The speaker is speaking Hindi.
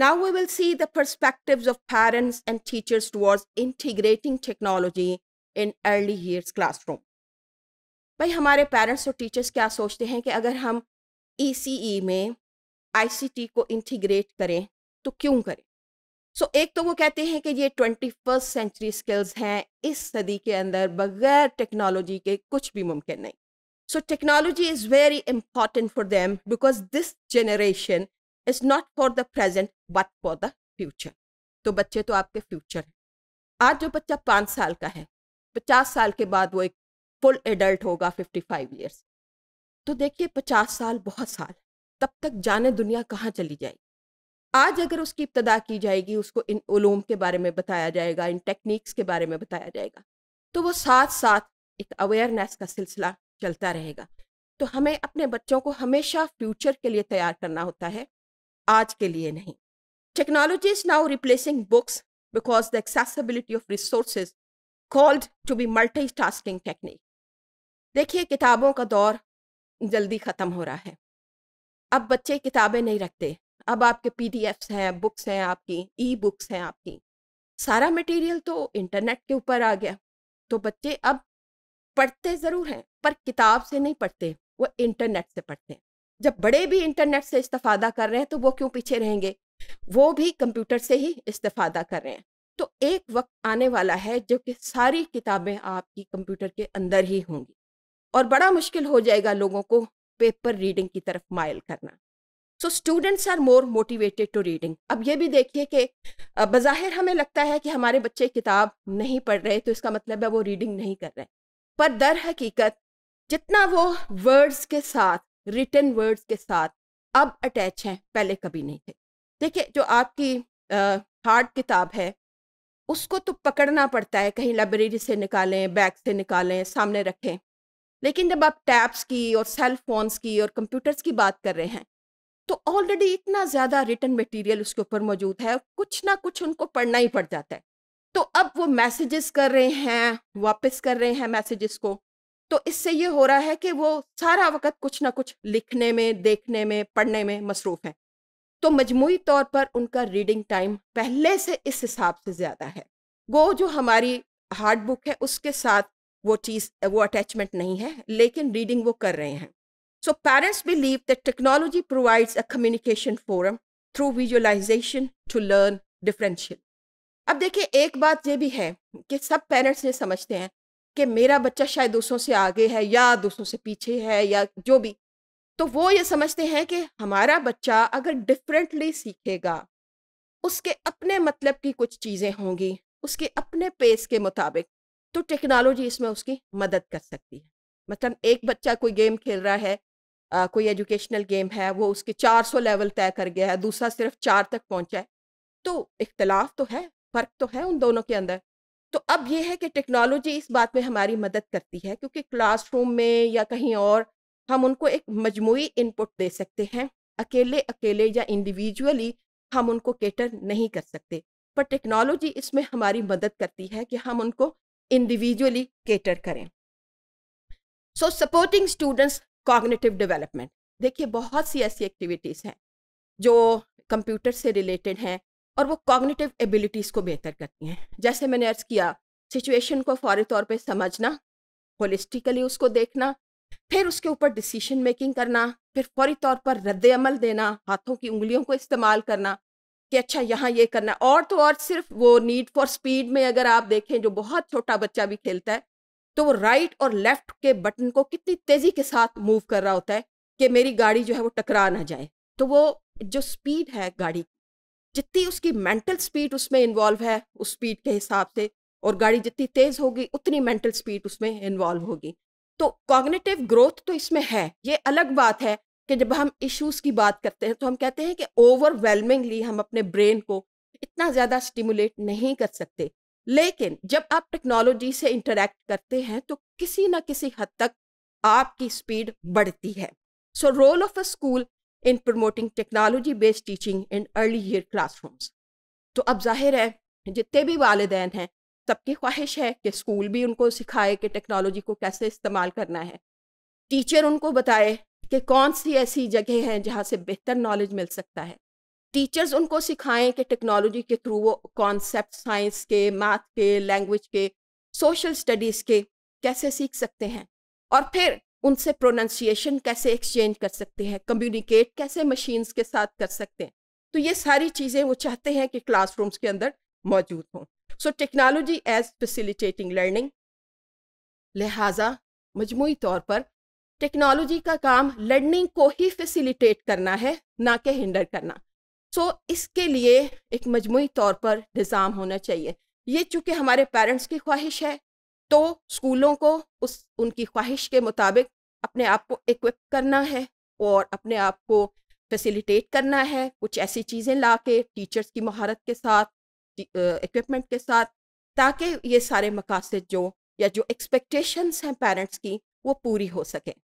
Now we will see the perspectives of parents and teachers towards integrating technology in early years classroom. भाई हमारे पेरेंट्स और टीचर्स क्या सोचते हैं कि अगर हम ई e e में आई को इंटीग्रेट करें तो क्यों करें सो so, एक तो वो कहते हैं कि ये ट्वेंटी फर्स्ट सेंचुरी स्किल्स हैं इस सदी के अंदर बगैर टेक्नोलॉजी के कुछ भी मुमकिन नहीं so technology is very important for them because this generation is not for the present but for the future तो बच्चे तो आपके फ्यूचर हैं आज जो बच्चा पाँच साल का है पचास साल के बाद वो एक फुल एडल्ट होगा फिफ्टी फाइव ईयर्स तो देखिए पचास साल बहुत साल तब तक जाने दुनिया कहाँ चली जाएगी आज अगर उसकी इब्तदा की जाएगी उसको इन ओलूम के बारे में बताया जाएगा इन टेक्निक्स के बारे में बताया जाएगा तो वो साथ साथ एक अवेयरनेस का सिलसिला चलता रहेगा तो हमें अपने बच्चों को हमेशा फ्यूचर के लिए तैयार करना होता है आज के लिए नहीं technology is now replacing books because the accessibility of resource called to be multitasking technique देखिए किताबों का दौर जल्दी ख़त्म हो रहा है अब बच्चे किताबें नहीं रखते अब आपके पी डी एफ्स हैं बुक्स हैं आपकी ई बुक्स हैं आपकी सारा मटेरियल तो इंटरनेट के ऊपर आ गया तो बच्चे अब पढ़ते ज़रूर हैं पर किताब से नहीं पढ़ते वो इंटरनेट से पढ़ते हैं जब बड़े भी इंटरनेट से इस्ता कर रहे हैं तो वो क्यों पीछे रहेंगे वो भी कंप्यूटर से ही इस्ता कर रहे हैं तो एक वक्त आने वाला है जो कि सारी किताबें आपकी कंप्यूटर के अंदर ही होंगी और बड़ा मुश्किल हो जाएगा लोगों को पेपर रीडिंग की तरफ मायल करना so students are more motivated to reading अब ये भी देखिए कि बज़ाहिर हमें लगता है कि हमारे बच्चे किताब नहीं पढ़ रहे तो इसका मतलब है वो रीडिंग नहीं कर रहे पर दर हकीकत जितना वो वर्ड्स के साथ रिटर्न वर्ड्स के साथ अब अटैच हैं पहले कभी नहीं थे देखिए जो आपकी हार्ड किताब है उसको तो पकड़ना पड़ता है कहीं लाइब्रेरी से निकालें बैग से निकालें सामने रखें लेकिन जब आप टैब्स की और सेल फोन्स की और कंप्यूटर्स की बात कर रहे हैं तो ऑलरेडी इतना ज़्यादा रिटर्न मटेरियल उसके ऊपर मौजूद है कुछ ना कुछ उनको पढ़ना ही पड़ जाता है तो अब वो मैसेजेस कर रहे हैं वापस कर रहे हैं मैसेजेस को तो इससे ये हो रहा है कि वो सारा वक्त कुछ ना कुछ लिखने में देखने में पढ़ने में मसरूफ़ हैं तो मजमू तौर पर उनका रीडिंग टाइम पहले से इस हिसाब से ज़्यादा है वो जो हमारी हार्ड बुक है उसके साथ वो चीज़ वो अटैचमेंट नहीं है लेकिन रीडिंग वो कर रहे हैं so parents believe that technology provides a communication forum through visualisation to learn differential अब देखिए एक बात ये भी है कि सब पेरेंट्स ये समझते हैं कि मेरा बच्चा शायद दूसरों से आगे है या दूसरों से पीछे है या जो भी तो वो ये समझते हैं कि हमारा बच्चा अगर डिफरेंटली सीखेगा उसके अपने मतलब की कुछ चीज़ें होंगी उसके अपने पेस के मुताबिक तो टेक्नोलॉजी इसमें उसकी मदद कर सकती है मतलब एक बच्चा कोई गेम खेल रहा है आ, कोई एजुकेशनल गेम है वो उसके 400 लेवल तय कर गया है दूसरा सिर्फ चार तक पहुंचा है तो इख्तलाफ तो है फ़र्क तो है उन दोनों के अंदर तो अब ये है कि टेक्नोलॉजी इस बात में हमारी मदद करती है क्योंकि क्लासरूम में या कहीं और हम उनको एक मजमू इनपुट दे सकते हैं अकेले अकेले या इंडिविजुअली हम उनको केटर नहीं कर सकते पर टेक्नोलॉजी इसमें हमारी मदद करती है कि हम उनको इंडिविजुअली केटर करें so supporting students cognitive development देखिए बहुत सी ऐसी एक्टिविटीज़ हैं जो कंप्यूटर से रिलेटेड हैं और वो कॉग्निटिव एबिलिटीज़ को बेहतर करती हैं जैसे मैंने अर्ज़ किया सिचुएशन को फौरी तौर पे समझना होलिस्टिकली उसको देखना फिर उसके ऊपर डिसीशन मेकिंग करना फिर फौरी तौर पर रद्द अमल देना हाथों की उंगलियों को इस्तेमाल करना कि अच्छा यहाँ ये करना और तो और सिर्फ वो नीड फॉर स्पीड में अगर आप देखें जो बहुत छोटा बच्चा भी खेलता है तो वो राइट और लेफ्ट के बटन को कितनी तेज़ी के साथ मूव कर रहा होता है कि मेरी गाड़ी जो है वो टकरा ना जाए तो वो जो स्पीड है गाड़ी जितनी उसकी मेंटल स्पीड उसमें इन्वॉल्व है उस स्पीड के हिसाब से और गाड़ी जितनी तेज होगी उतनी मेंटल स्पीड उसमें इन्वॉल्व होगी तो कॉग्नेटिव ग्रोथ तो इसमें है ये अलग बात है कि जब हम इश्यूज की बात करते हैं तो हम कहते हैं कि ओवरवेलमिंगली हम अपने ब्रेन को इतना ज़्यादा स्टिमुलेट नहीं कर सकते लेकिन जब आप टेक्नोलॉजी से इंटरेक्ट करते हैं तो किसी ना किसी हद तक आपकी स्पीड बढ़ती है so role of a school promoting technology based teaching in early year class classrooms. तो अब जाहिर है जितने भी वालदेन हैं सबकी ख्वाहिश है कि स्कूल भी उनको सिखाए कि टेक्नोलॉजी को कैसे इस्तेमाल करना है टीचर उनको बताए कि कौन सी ऐसी जगह हैं जहाँ से बेहतर नॉलेज मिल सकता है टीचर्स उनको सिखाएं कि टेक्नोलॉजी के थ्रू वो कॉन्सेप्ट साइंस के मैथ के लैंग्वेज के सोशल स्टडीज़ के कैसे सीख सकते हैं और फिर उनसे प्रोनाउंसिएशन कैसे एक्सचेंज कर सकते हैं कम्युनिकेट कैसे मशीन्स के साथ कर सकते हैं तो ये सारी चीज़ें वो चाहते हैं कि क्लासरूम्स के अंदर मौजूद हों so technology as facilitating learning लिहाजा मजमू तौर पर टेक्नोलॉजी का काम लर्निंग को ही फैसिलिटेट करना है ना कि हिंडर करना सो so, इसके लिए एक मजमू तौर पर निज़ाम होना चाहिए ये चूँकि हमारे पेरेंट्स की ख्वाहिश है तो स्कूलों को उस उनकी ख्वाहिश के मुताबिक अपने आप को इक्विप करना है और अपने आप को फैसिलिटेट करना है कुछ ऐसी चीज़ें ला के टीचर्स की महारत के साथ इक्विपमेंट के साथ ताकि ये सारे मकासद जो या जो एक्सपेक्टेशंस हैं पेरेंट्स की वो पूरी हो सकें